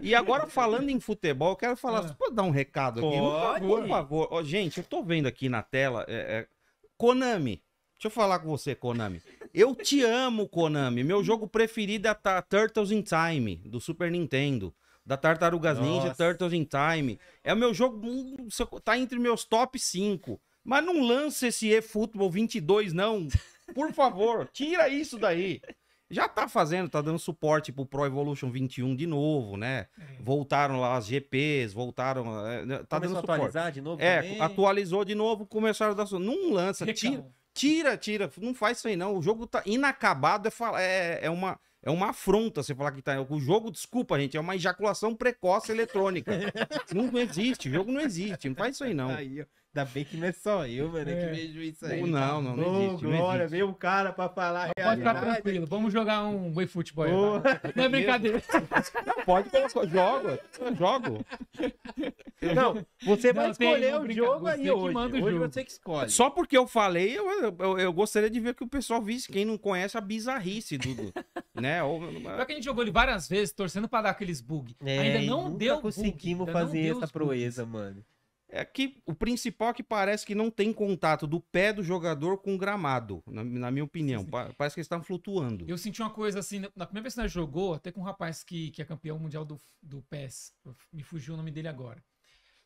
E agora, falando em futebol, eu quero falar. Ah. Você pode dar um recado aqui? Pode. Por favor. gente, eu tô vendo aqui na tela. É, é... Konami. Deixa eu falar com você, Konami. Eu te amo, Konami. Meu jogo preferido é Turtles in Time, do Super Nintendo. Da Tartarugas Nossa. Ninja, Turtles in Time. É o meu jogo. Hum, tá entre meus top 5. Mas não lança esse eFootball 22, não. Por favor, tira isso daí já tá fazendo, tá dando suporte pro Pro Evolution 21 de novo, né? É. Voltaram lá as GPs, voltaram. Eh, né, tá Começou dando suporte. atualizar de novo? É, também. atualizou de novo, começaram a dar. Não lança, então. tira. Tira, tira. Não faz isso aí, não. O jogo tá inacabado. É, é, é, uma, é uma afronta você falar que tá. O jogo, desculpa, gente, é uma ejaculação precoce eletrônica. não, existe. O jogo não existe. Não faz isso aí, não. Aí, Ainda bem que não é só eu, mano, é. que é. vejo isso aí. Não, não, não, não existe. Glória, veio o cara pra falar Mas realidade. Pode tá ficar tranquilo, vamos jogar um Way Futebol. Oh. Não é brincadeira. Não, pode colocar, jogo, jogo. Não, você vai não, escolher o jogo aí hoje. Manda hoje jogo. você que escolhe. Só porque eu falei, eu, eu, eu, gostaria de ver que o pessoal visse. Quem não conhece a bizarrice, do né? Ou, Só que a gente jogou ele várias vezes, torcendo pra dar aqueles bugs. É, ainda não deu conseguimos bug, fazer essa proeza, mano. É que o principal é que parece que não tem contato do pé do jogador com o gramado, na, na minha opinião. Pa parece que eles estavam flutuando. Eu senti uma coisa assim, na primeira vez que nós jogou, até com um rapaz que, que é campeão mundial do, do PES, me fugiu o nome dele agora.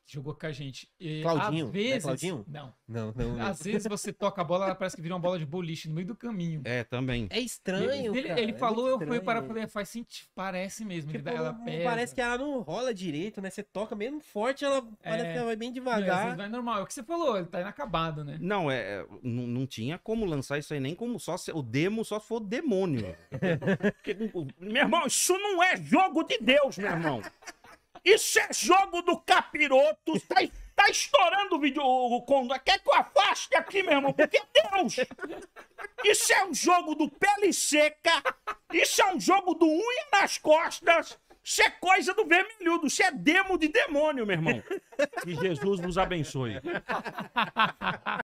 Jogou com a gente. E, Claudinho? Às é vezes, é Claudinho? Não. Não, não. Às vezes você toca a bola, ela parece que vira uma bola de boliche no meio do caminho. É, também. É estranho. Ele, cara, ele é falou, eu fui para falei, faz sentido. Parece mesmo. que tipo, ela pega. Parece que ela não rola direito, né? Você toca mesmo forte, ela é... parece que ela vai bem devagar. Não, vai normal. É o que você falou, ele tá inacabado, né? Não, é, é. Não, não tinha como lançar isso aí, nem como só se, o demo só for demônio. Porque, meu irmão, isso não é jogo de Deus, meu irmão. Isso é jogo do capiroto. Tá, tá estourando o vídeo. O, Condor. quer que eu afaste aqui, meu irmão? Porque Deus! Isso é um jogo do pele seca. Isso é um jogo do unha nas costas. Isso é coisa do vermelhudo, isso é demo de demônio, meu irmão. Que Jesus nos abençoe.